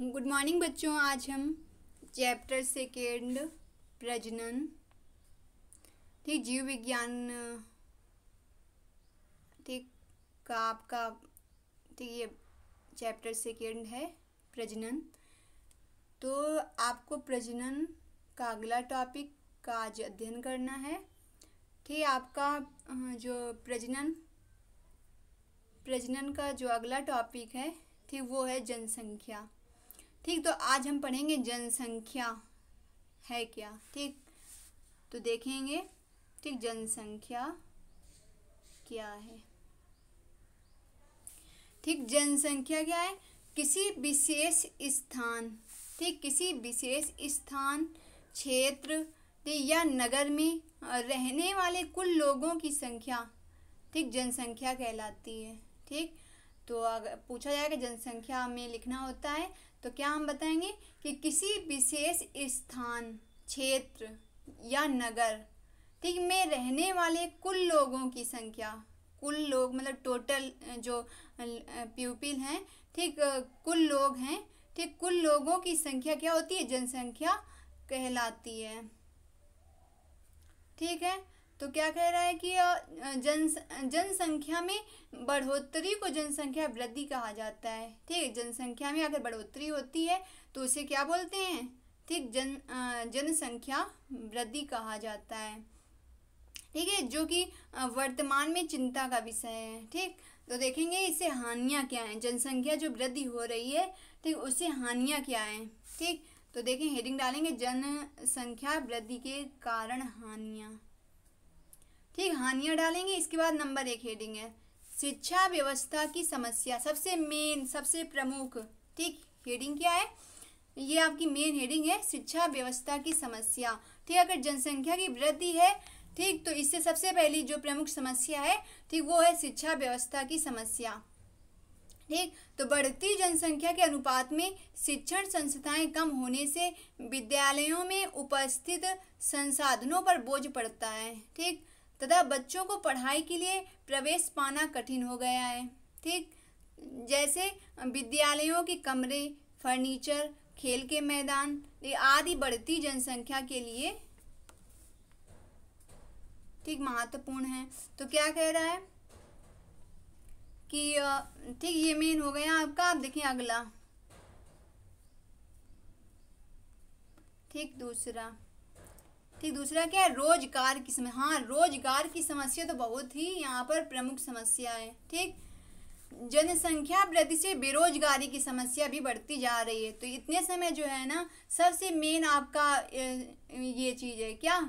good morning बच्चों आज हम चैप्टर सेकेंड प्रजनन ठीक जीव विज्ञान ठीक का आपका ठीक ये चैप्टर सेकेंड है प्रजनन तो आपको प्रजनन का अगला टॉपिक का आज अध्ययन करना है ठीक आपका जो प्रजनन प्रजनन का जो अगला टॉपिक है ठीक वो है जनसंख्या ठीक तो आज हम पढ़ेंगे जनसंख्या है क्या ठीक तो देखेंगे ठीक जनसंख्या क्या है ठीक जनसंख्या क्या है किसी विशेष स्थान ठीक किसी विशेष स्थान क्षेत्र या नगर में रहने वाले कुल लोगों की संख्या ठीक जनसंख्या कहलाती है ठीक तो अगर पूछा जाएगा जनसंख्या में लिखना होता है तो क्या हम बताएंगे कि किसी विशेष स्थान क्षेत्र या नगर ठीक में रहने वाले कुल लोगों की संख्या कुल लोग मतलब टोटल जो प्यूपिल हैं ठीक कुल लोग हैं ठीक कुल लोगों की संख्या क्या होती है जनसंख्या कहलाती है ठीक है तो क्या कह रहा है कि जन जनसंख्या में बढ़ोतरी को जनसंख्या वृद्धि कहा जाता है ठीक है जनसंख्या में अगर बढ़ोतरी होती है तो उसे क्या बोलते हैं ठीक जन जनसंख्या वृद्धि कहा जाता है ठीक है जो कि वर्तमान में चिंता का विषय है ठीक तो देखेंगे इससे हानियाँ क्या हैं जनसंख्या जो वृद्धि हो रही है ठीक उससे हानियाँ क्या हैं ठीक तो देखें हेडिंग डालेंगे जनसंख्या वृद्धि के कारण हानियाँ ठीक हानियाँ डालेंगे इसके बाद नंबर एक हेडिंग है शिक्षा व्यवस्था की समस्या सबसे मेन सबसे प्रमुख ठीक हेडिंग क्या है ये आपकी मेन हेडिंग है शिक्षा व्यवस्था की समस्या ठीक अगर जनसंख्या की वृद्धि है ठीक तो इससे सबसे पहली जो प्रमुख समस्या है ठीक वो है शिक्षा व्यवस्था की समस्या ठीक तो बढ़ती जनसंख्या के अनुपात में शिक्षण संस्थाएं कम होने से विद्यालयों में उपस्थित संसाधनों पर बोझ पड़ता है ठीक तथा बच्चों को पढ़ाई के लिए प्रवेश पाना कठिन हो गया है ठीक जैसे विद्यालयों के कमरे फर्नीचर खेल के मैदान आदि बढ़ती जनसंख्या के लिए ठीक महत्वपूर्ण है तो क्या कह रहा है कि ठीक ये मेन हो गया आपका आप देखें अगला ठीक दूसरा ठीक दूसरा क्या है रोजगार की समस्या हाँ रोजगार की समस्या तो बहुत ही यहाँ पर प्रमुख समस्या है ठीक जनसंख्या वृद्धि से बेरोजगारी की समस्या भी बढ़ती जा रही है तो इतने समय जो है ना सबसे मेन आपका ये चीज़ है क्या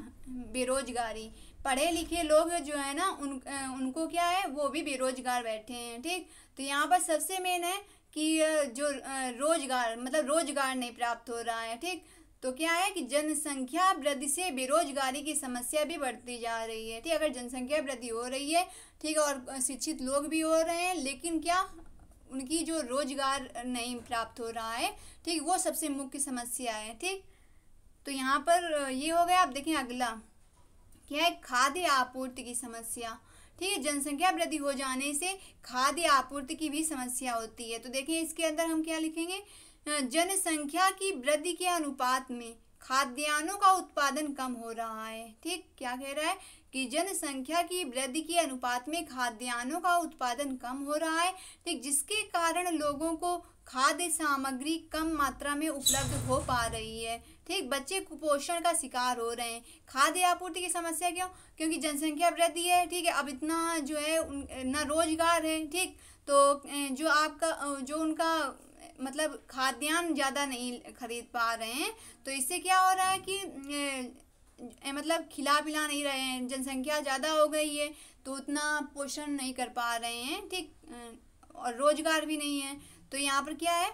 बेरोजगारी पढ़े लिखे लोग जो है ना उन उनको क्या है वो भी बेरोजगार बैठे हैं ठीक तो यहाँ पर सबसे मेन है कि जो रोजगार मतलब रोजगार नहीं प्राप्त हो रहा है ठीक तो क्या है कि जनसंख्या वृद्धि से बेरोजगारी की समस्या भी बढ़ती जा रही है ठीक अगर जनसंख्या वृद्धि हो रही है ठीक और शिक्षित लोग भी हो रहे हैं लेकिन क्या उनकी जो रोजगार नहीं प्राप्त हो रहा है ठीक वो सबसे मुख्य समस्या है ठीक तो यहाँ पर ये हो गया आप देखें अगला क्या है खाद्य आपूर्ति की समस्या ठीक है जनसंख्या वृद्धि हो जाने से खाद्य आपूर्ति की भी समस्या होती है तो देखिए इसके अंदर हम क्या लिखेंगे जनसंख्या की वृद्धि के अनुपात में खाद्यान्नों का उत्पादन कम हो रहा है ठीक क्या कह रहा है कि जनसंख्या की वृद्धि के अनुपात में खाद्यान्नों का उत्पादन कम हो रहा है ठीक जिसके कारण लोगों को खाद्य सामग्री कम मात्रा में उपलब्ध हो पा रही है ठीक बच्चे कुपोषण का शिकार हो रहे हैं खाद्य आपूर्ति की समस्या क्यों क्योंकि जनसंख्या वृद्धि है ठीक है अब इतना जो है न रोजगार है ठीक तो जो आपका जो उनका मतलब खाद्यान्न ज़्यादा नहीं खरीद पा रहे हैं तो इससे क्या हो रहा है कि ए, मतलब खिला पिला नहीं रहे हैं जनसंख्या ज़्यादा हो गई है तो उतना पोषण नहीं कर पा रहे हैं ठीक और रोजगार भी नहीं है तो यहाँ पर क्या है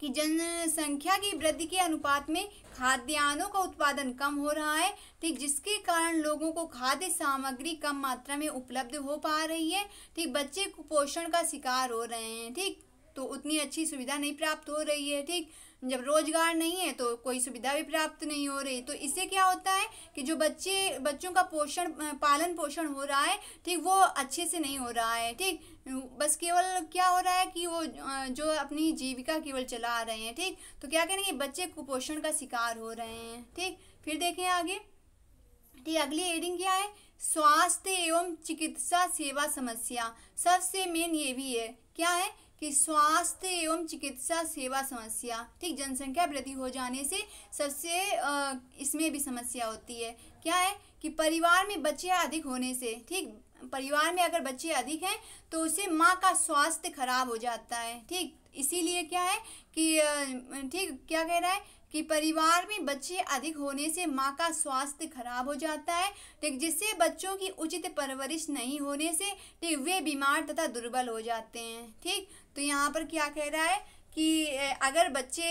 कि जनसंख्या की वृद्धि के अनुपात में खाद्यान्नों का उत्पादन कम हो रहा है ठीक जिसके कारण लोगों को खाद्य सामग्री कम मात्रा में उपलब्ध हो पा रही है ठीक बच्चे कुपोषण का शिकार हो रहे हैं ठीक तो उतनी अच्छी सुविधा नहीं प्राप्त हो रही है ठीक जब रोजगार नहीं है तो कोई सुविधा भी प्राप्त नहीं हो रही तो इससे क्या होता है कि जो बच्चे बच्चों का पोषण पालन पोषण हो रहा है ठीक वो अच्छे से नहीं हो रहा है ठीक बस केवल क्या हो रहा है कि वो जो अपनी जीविका केवल चला रहे हैं ठीक तो क्या करेंगे बच्चे कुपोषण का शिकार हो रहे हैं ठीक फिर देखें आगे ठीक अगली एडिंग क्या है स्वास्थ्य एवं चिकित्सा सेवा समस्या सबसे मेन ये भी है क्या है कि स्वास्थ्य एवं चिकित्सा सेवा समस्या ठीक जनसंख्या वृद्धि हो जाने से सबसे इसमें भी समस्या होती है क्या है कि परिवार में बच्चे अधिक होने से ठीक परिवार में अगर बच्चे अधिक हैं तो उसे माँ का स्वास्थ्य खराब हो जाता है ठीक इसीलिए क्या है कि ठीक क्या कह रहा है कि परिवार में बच्चे अधिक होने से माँ का स्वास्थ्य खराब हो जाता है ठीक जिससे बच्चों की उचित परवरिश नहीं होने से ठीक वे बीमार तथा दुर्बल हो जाते हैं ठीक तो यहाँ पर क्या कह रहा है कि अगर बच्चे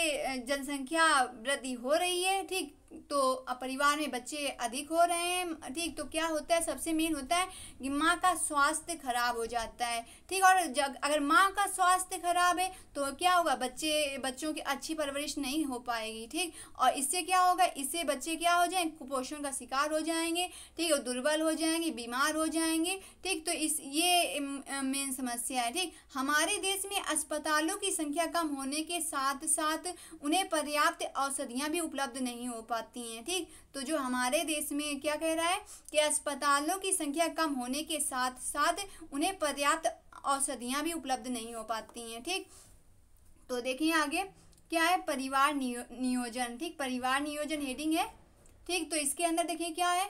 जनसंख्या वृद्धि हो रही है ठीक तो परिवार में बच्चे अधिक हो रहे हैं ठीक तो क्या होता है सबसे मेन होता है कि माँ का स्वास्थ्य खराब हो जाता है ठीक और अगर माँ का स्वास्थ्य खराब है तो क्या होगा बच्चे बच्चों की अच्छी परवरिश नहीं हो पाएगी ठीक और इससे क्या होगा इससे बच्चे क्या हो जाएंगे कुपोषण का शिकार हो जाएंगे ठीक और दुर्बल हो जाएंगे बीमार हो जाएंगे ठीक तो इस ये मेन समस्या है ठीक हमारे देश में अस्पतालों की संख्या कम होने के साथ साथ उन्हें पर्याप्त औषधियाँ भी उपलब्ध नहीं हो पाती हैं ठीक तो जो हमारे देश में क्या कह रहा है कि अस्पतालों की संख्या कम होने के साथ साथ उन्हें पर्याप्त औषधियाँ भी उपलब्ध नहीं हो पाती हैं ठीक तो देखिए आगे क्या है परिवार नियो, नियोजन ठीक परिवार नियोजन हेडिंग है ठीक तो इसके अंदर देखिए क्या है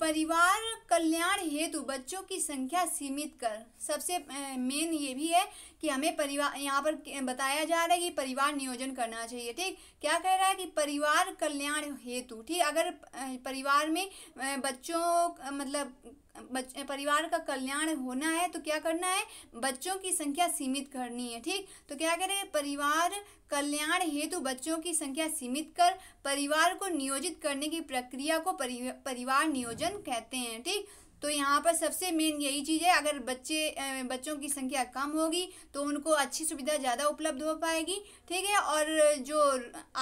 परिवार कल्याण हेतु बच्चों की संख्या सीमित कर सबसे मेन ये भी है कि हमें परिवार यहाँ पर बताया जा रहा है कि परिवार नियोजन करना चाहिए ठीक क्या कह रहा है कि परिवार कल्याण हेतु ठीक अगर परिवार में बच्चों मतलब परिवार का कल्याण होना है तो क्या करना है बच्चों की संख्या सीमित करनी है ठीक तो क्या करें परिवार कल्याण हेतु बच्चों की संख्या सीमित कर परिवार को नियोजित करने की प्रक्रिया को परिवार नियोजन कहते हैं ठीक तो यहाँ पर सबसे मेन यही चीज़ है अगर बच्चे बच्चों की संख्या कम होगी तो उनको अच्छी सुविधा ज़्यादा उपलब्ध हो पाएगी ठीक है और जो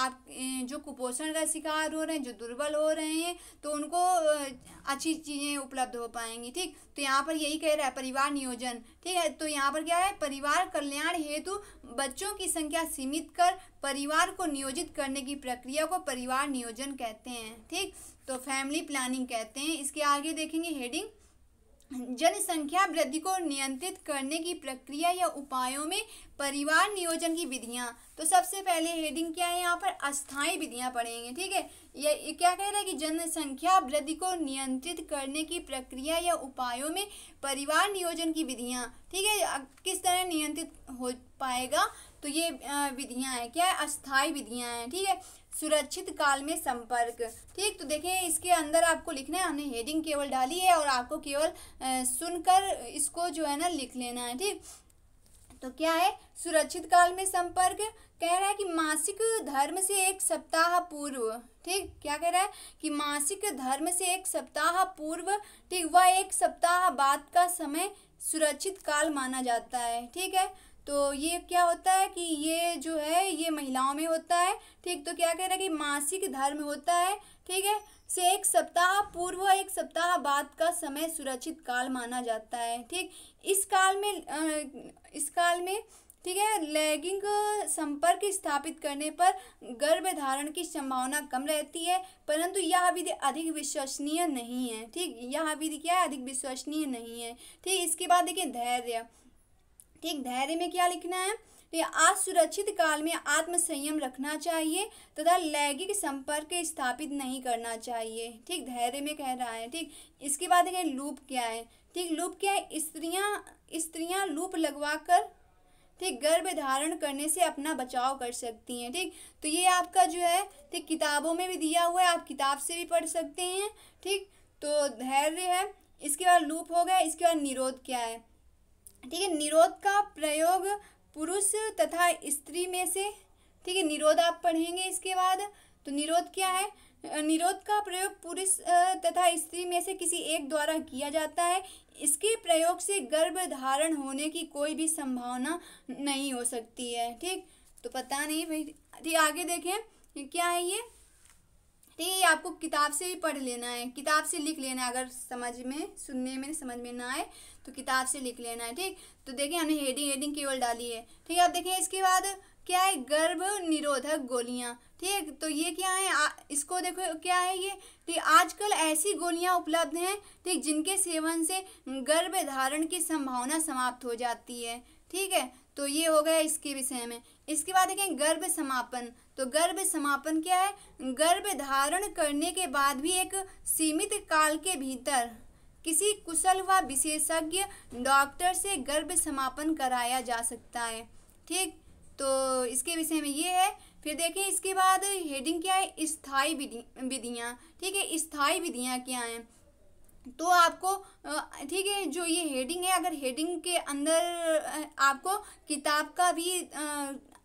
आप जो कुपोषण का शिकार हो रहे हैं जो दुर्बल हो रहे हैं तो उनको अच्छी चीज़ें उपलब्ध हो पाएंगी ठीक तो यहाँ पर यही कह रहा है परिवार नियोजन ठीक है तो यहाँ पर क्या है परिवार कल्याण हेतु बच्चों की संख्या सीमित कर परिवार को नियोजित करने की प्रक्रिया को परिवार नियोजन कहते हैं ठीक तो फैमिली प्लानिंग कहते हैं इसके आगे देखेंगे हेडिंग जनसंख्या वृद्धि को नियंत्रित करने की प्रक्रिया या उपायों में परिवार नियोजन की विधियां तो सबसे पहले हेडिंग क्या है यहाँ पर अस्थाई विधियां पढ़ेंगे ठीक है ये क्या कह रहा है कि जनसंख्या वृद्धि को नियंत्रित करने की प्रक्रिया या उपायों में परिवार नियोजन की विधियां ठीक है किस तरह नियंत्रित हो पाएगा तो ये विधियाँ हैं क्या है अस्थाई विधियाँ हैं ठीक है सुरक्षित काल में संपर्क ठीक तो देखें इसके अंदर आपको लिखना है हमने हेडिंग केवल डाली है और आपको केवल सुनकर इसको जो है ना लिख लेना है ठीक तो क्या है सुरक्षित काल में संपर्क कह रहा है कि मासिक धर्म से एक सप्ताह पूर्व ठीक क्या कह रहा है कि मासिक धर्म से एक सप्ताह पूर्व ठीक वह एक सप्ताह बाद का समय सुरक्षित काल माना जाता है ठीक है तो ये क्या होता है कि ये जो है ये महिलाओं में होता है ठीक तो क्या कह रहा है कि मासिक धर्म होता है ठीक है से एक सप्ताह पूर्व एक सप्ताह बाद का समय सुरक्षित काल माना जाता है ठीक इस काल में इस काल में ठीक है लैंगिक संपर्क स्थापित करने पर गर्भ धारण की संभावना कम रहती है परंतु यह विधि अधिक विश्वसनीय नहीं है ठीक यह विधि क्या है अधिक विश्वसनीय नहीं है ठीक इसके बाद देखिए धैर्य ठीक धैर्य में क्या लिखना है तो आज सुरक्षित काल में आत्मसंयम रखना चाहिए तथा लैंगिक संपर्क स्थापित नहीं करना चाहिए ठीक धैर्य में कह रहा है ठीक इसके बाद है लूप क्या है ठीक लूप क्या है स्त्रियाँ स्त्रियाँ लूप लगवा कर ठीक गर्भ धारण करने से अपना बचाव कर सकती हैं ठीक तो ये आपका जो है ठीक किताबों में भी दिया हुआ है आप किताब से भी पढ़ सकते हैं ठीक तो धैर्य है इसके बाद लूप हो गया इसके बाद निरोध क्या है ठीक है निरोध का प्रयोग पुरुष तथा स्त्री में से ठीक है निरोध आप पढ़ेंगे इसके बाद तो निरोध क्या है निरोध का प्रयोग पुरुष तथा स्त्री में से किसी एक द्वारा किया जाता है इसके प्रयोग से गर्भ धारण होने की कोई भी संभावना नहीं हो सकती है ठीक तो पता नहीं भाई ठीक आगे देखें क्या है ये ठीक है ये आपको किताब से ही पढ़ लेना है किताब से लिख लेना है अगर समझ में सुनने में समझ में ना आए तो किताब से लिख लेना है ठीक तो देखिए हमने हेडिंग हेडिंग केवल डाली है ठीक है अब देखें इसके बाद क्या है गर्भ निरोधक गोलियाँ ठीक तो ये क्या है आ, इसको देखो क्या है ये ठीक तो आजकल ऐसी गोलियाँ उपलब्ध हैं ठीक जिनके सेवन से गर्भ धारण की संभावना समाप्त हो जाती है ठीक है तो ये हो गया इसके विषय में इसके बाद देखें गर्भ समापन तो गर्भ समापन क्या है गर्भ धारण करने के बाद भी एक सीमित काल के भीतर किसी कुशल व विशेषज्ञ डॉक्टर से गर्भ समापन कराया जा सकता है ठीक तो इसके विषय में ये है फिर देखें इसके बाद हेडिंग क्या है स्थाई विधियाँ ठीक है स्थाई विधियाँ क्या हैं तो आपको ठीक है जो ये हेडिंग है अगर हेडिंग के अंदर आपको किताब का भी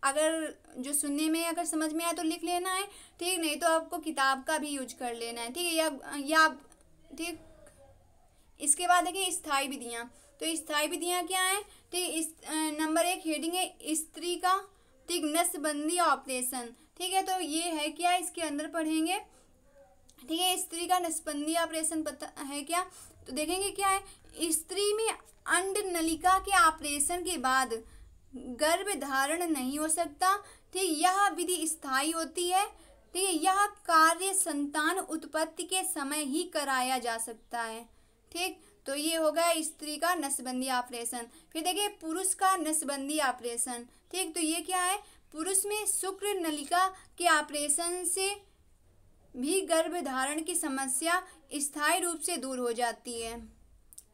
अगर जो सुनने में अगर समझ में आए तो लिख लेना है ठीक नहीं तो आपको किताब का भी यूज कर लेना है ठीक है या, या ठीक इसके बाद देखिए स्थाई विधियाँ तो स्थाई विधियाँ क्या हैं ठीक इस नंबर एक हेडिंग है स्त्री का ठीक नसबंदी ऑपरेशन ठीक है तो ये है क्या इसके अंदर पढ़ेंगे ठीक है स्त्री का नसबंदी ऑपरेशन पता है क्या तो देखेंगे क्या है स्त्री में अंड नलिका के ऑपरेशन के बाद गर्भ धारण नहीं हो सकता ठीक यह विधि स्थायी होती है ठीक है यह कार्य संतान उत्पत्ति के समय ही कराया जा सकता है ठीक तो ये हो गया स्त्री का नसबंदी ऑपरेशन फिर देखिए पुरुष का नसबंदी ऑपरेशन ठीक तो ये क्या है पुरुष में शुक्र नलिका के ऑपरेशन से भी गर्भधारण की समस्या स्थायी रूप से दूर हो जाती है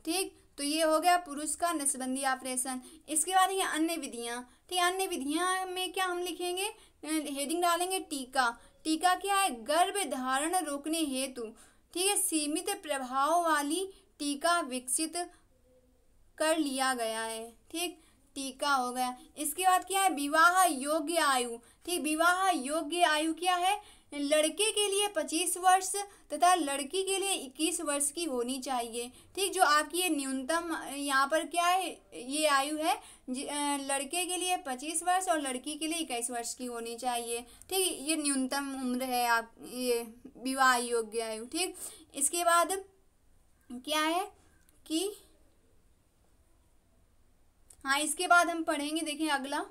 ठीक तो ये हो गया पुरुष का नसबंदी ऑपरेशन इसके बाद ये अन्य विधियाँ ठीक अन्य विधियाँ में क्या हम लिखेंगे हेडिंग डालेंगे टीका टीका क्या है गर्भ धारण रोकने हेतु ठीक है सीमित प्रभाव वाली टीका विकसित कर लिया गया है ठीक टीका हो गया इसके बाद क्या है विवाह योग्य आयु ठीक विवाह योग्य आयु क्या है लड़के के लिए 25 वर्ष तथा लड़की के लिए 21 वर्ष की होनी चाहिए ठीक जो आपकी ये न्यूनतम यहाँ पर क्या है ये आयु है लड़के के लिए 25 वर्ष और लड़की के लिए 21 वर्ष की होनी चाहिए ठीक ये न्यूनतम उम्र है आप ये विवाह योग्य आयु ठीक इसके बाद क्या है कि हाँ इसके बाद हम पढ़ेंगे देखें अगला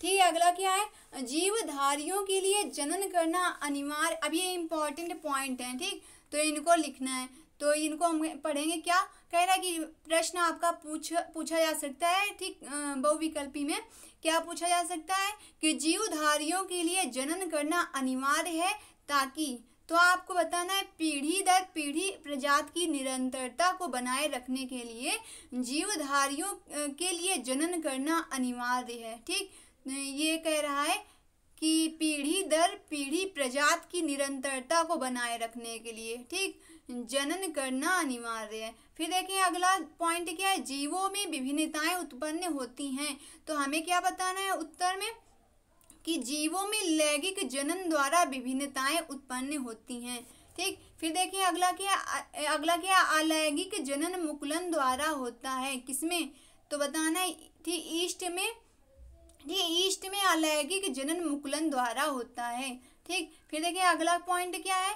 ठीक है अगला क्या है जीवधारियों के लिए जनन करना अनिवार्य अब ये इंपॉर्टेंट पॉइंट है ठीक तो इनको लिखना है तो इनको हम पढ़ेंगे क्या कह रहा है कि प्रश्न आपका पूछ पूछा जा सकता है ठीक बहुविकल्पी में क्या पूछा जा सकता है कि जीवधारियों के लिए जनन करना अनिवार्य है ताकि तो आपको बताना है पीढ़ी दर पीढ़ी प्रजात की निरंतरता को बनाए रखने के लिए जीवधारियों के लिए जनन करना अनिवार्य है ठीक ये कह रहा है कि पीढ़ी दर पीढ़ी प्रजात की निरंतरता को बनाए रखने के लिए ठीक जनन करना अनिवार्य है फिर देखें अगला पॉइंट क्या है जीवों में विभिन्नताएं उत्पन्न होती हैं तो हमें क्या बताना है उत्तर में कि जीवों में लैंगिक जनन द्वारा विभिन्नताएं उत्पन्न होती हैं ठीक फिर देखिए अगला क्या अगला क्या अलैंगिक जनन मुकुलन द्वारा होता है किसमें तो बताना है ठीक ईस्ट में ठीक ईस्ट में अलैंगिक जनन मुकुलन द्वारा होता है ठीक फिर देखिए अगला पॉइंट क्या है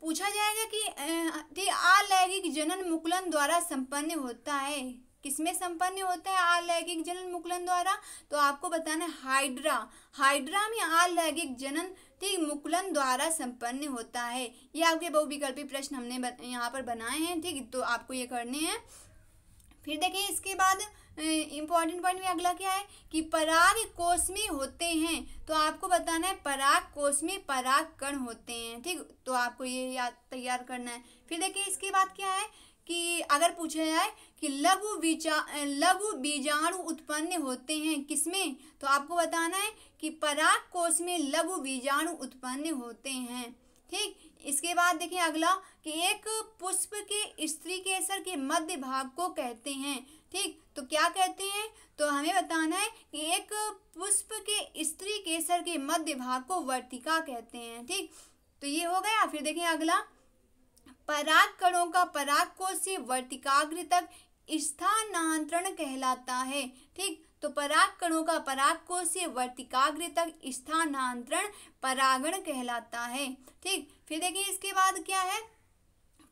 पूछा जाएगा कि अलैंगिक जनन मुकुलन द्वारा संपन्न होता है किसमें संपन्न होता है अलैंगिक जनन मुकुलन द्वारा तो आपको बताना है हाइड्रा हाइड्रा में अलैंगिक जनन ठीक मुकुलन द्वारा संपन्न होता है ये आपके बहुविकल्पी प्रश्न हमने यहाँ पर बनाए हैं ठीक तो आपको ये करने हैं फिर देखिए इसके बाद इम्पॉर्टेंट पॉइंट में अगला क्या है कि पराग कोष होते हैं तो आपको बताना है पराग कोष पराग कण होते हैं ठीक तो आपको ये याद तैयार करना है फिर देखिए इसके बाद क्या है कि अगर पूछा जाए कि लघु बीजा लघु बीजाणु उत्पन्न होते हैं किसमें तो आपको बताना है कि पराग कोष में लघु बीजाणु उत्पन्न होते हैं ठीक इसके बाद देखिए अगला कि एक पुष्प के स्त्री केसर के मध्य भाग को कहते हैं ठीक तो क्या कहते हैं तो हमें बताना है कि एक पुष्प के स्त्री केसर के मध्य भाग को वर्तिका कहते हैं ठीक तो ये हो गया फिर देखें अगला पराग कणों का पराग कोष से वर्तिकाग्र तक स्थानांतरण कहलाता है ठीक तो पराग कणों का पराग कोष से वर्तिकाग्र तक स्थानांतरण परागण कहलाता है ठीक फिर देखिए इसके बाद क्या है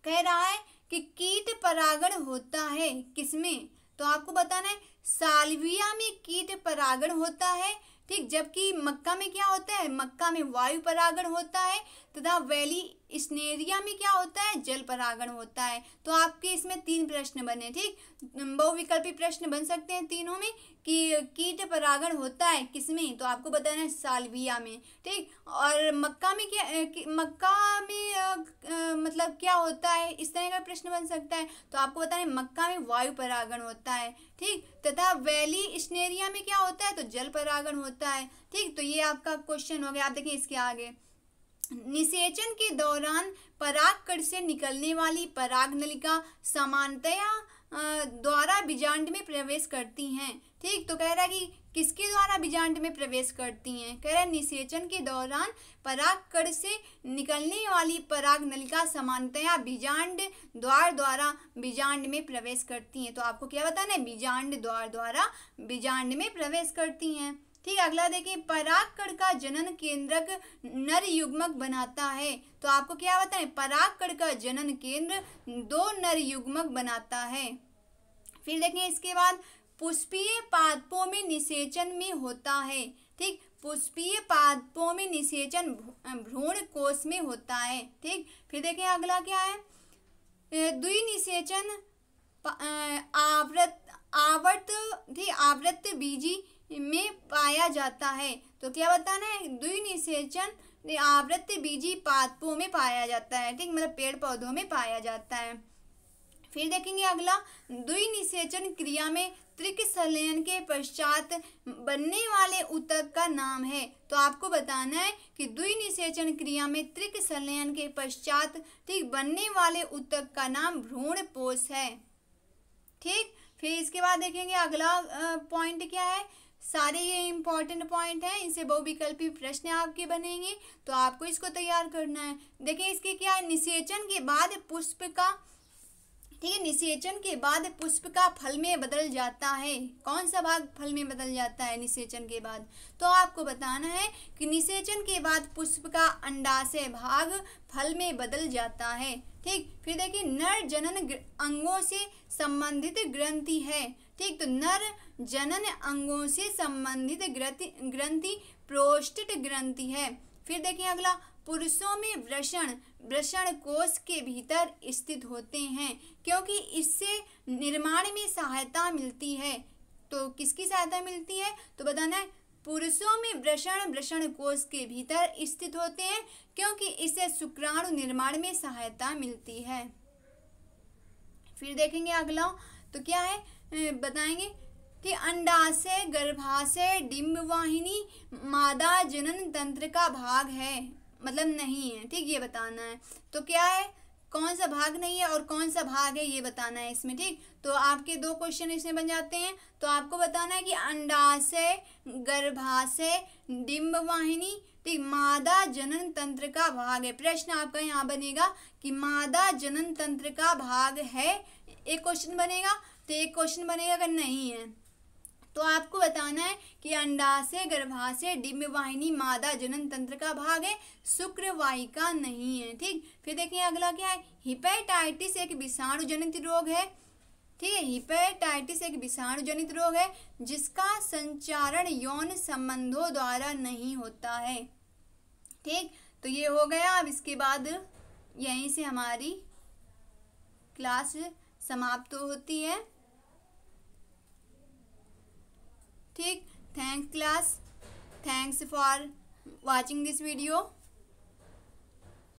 कह रहा है कि कीट परागण होता है किसमें तो आपको बताना है सालविया में कीट परागण होता है ठीक जबकि मक्का में क्या होता है मक्का में वायु परागण होता है तथा वैली स्नेरिया में क्या होता है जल परागण होता है तो आपके इसमें तीन प्रश्न बने ठीक बहुविकल्पी प्रश्न बन सकते हैं तीनों में कि कीट परागण होता है किसमें तो आपको बताना है सालविया में ठीक और मक्का में क्या मक्का में आ, आ, मतलब क्या होता है इस तरह का प्रश्न बन सकता है तो आपको बताना है मक्का में वायु परागण होता है ठीक तथा वैली स्नेरिया में क्या होता है तो जल परागण होता है ठीक तो ये आपका क्वेश्चन हो गया आप देखें इसके आगे निषेचन के दौरान परागकण से निकलने वाली पराग नलिका समानतया द्वारा बीजांड में प्रवेश करती हैं ठीक तो कह रहा है कि किसके द्वारा बीजांड में प्रवेश करती हैं कह रहे हैं निषेचन के दौरान परागकण से निकलने वाली पराग नलिका समानतया बीजांड द्वार द्वारा बीजांड में प्रवेश करती हैं तो आपको क्या बताना है बीजांड द्वार द्वारा बीजांड में प्रवेश करती हैं ठीक अगला देखिए परागकण का जनन केंद्रक नर युग्मक बनाता है तो आपको क्या बताएं परागकण का जनन केंद्र दो नर युग्मक बनाता है फिर देखिए इसके बाद पुष्पीय पादपों में निषेचन में होता है ठीक पुष्पीय पादपों में निषेचन भ्रूण कोष में होता है ठीक फिर देखें अगला क्या है निषेचन आवृत आवर्त ठीक आवृत बीजी में पाया जाता है तो क्या बताना है द्वि निषेचन आवृत बीजी पादपों में पाया जाता है ठीक मतलब पेड़ पौधों में पाया जाता है फिर देखेंगे अगला द्वि निषेचन क्रिया में त्रिकसलयन के पश्चात बनने वाले उतक का नाम है तो आपको बताना है कि निषेचन क्रिया में त्रिकसलयन के पश्चात ठीक बनने वाले उतक का नाम भ्रूण पोष है ठीक फिर इसके बाद देखेंगे अगला पॉइंट क्या है सारे ये इम्पॉर्टेंट पॉइंट हैं इनसे बहुविकल्पी प्रश्न आपके बनेंगे तो आपको इसको तैयार करना है देखिए इसके क्या है निषेचन के बाद पुष्प का ठीक है निषेचन के बाद पुष्प का फल में बदल जाता है कौन सा भाग फल में बदल जाता है निषेचन के बाद तो आपको बताना है कि निषेचन के बाद पुष्प का अंडाशय भाग फल में बदल जाता है ठीक फिर देखिए नर जनन अंगों से संबंधित ग्रंथि है ठीक तो नर जनन अंगों से संबंधित ग्रंथि प्रोस्टिट ग्रंथि है फिर देखिए अगला पुरुषों में वृषण वृषण कोष के भीतर स्थित होते हैं क्योंकि इससे निर्माण में सहायता मिलती है तो किसकी सहायता मिलती है तो बताना है पुरुषों में वृषण वृषण कोष के भीतर स्थित होते हैं क्योंकि इससे शुक्राणु निर्माण में सहायता मिलती है फिर देखेंगे अगला तो क्या है बताएंगे कि अंडाशय गर्भाशय डिम्बवाहिनी मादा जनन तंत्र का भाग है मतलब नहीं है ठीक ये बताना है तो क्या है कौन सा भाग नहीं है और कौन सा भाग है ये बताना है इसमें ठीक तो आपके दो क्वेश्चन इसमें बन जाते हैं तो आपको बताना है कि अंडाशय गर्भाशय डिम्बवाहिनी ठीक मादा जनन तंत्र का भाग है प्रश्न आपका यहाँ बनेगा कि मादा जनन तंत्र का भाग है एक क्वेश्चन बनेगा तो एक क्वेश्चन बनेगा अगर नहीं है तो आपको बताना है कि अंडाशय गर्भाशय डिम्बवाहिनी मादा जनन तंत्र का भाग है शुक्रवाहिका नहीं है ठीक फिर देखिए अगला क्या है हिपेटाइटिस एक विषाणु जनित रोग है ठीक है हिपेटाइटिस एक विषाणु जनित रोग है जिसका संचारण यौन संबंधों द्वारा नहीं होता है ठीक तो ये हो गया अब इसके बाद यहीं से हमारी क्लास समाप्त तो होती है ठीक thank class thanks for watching this video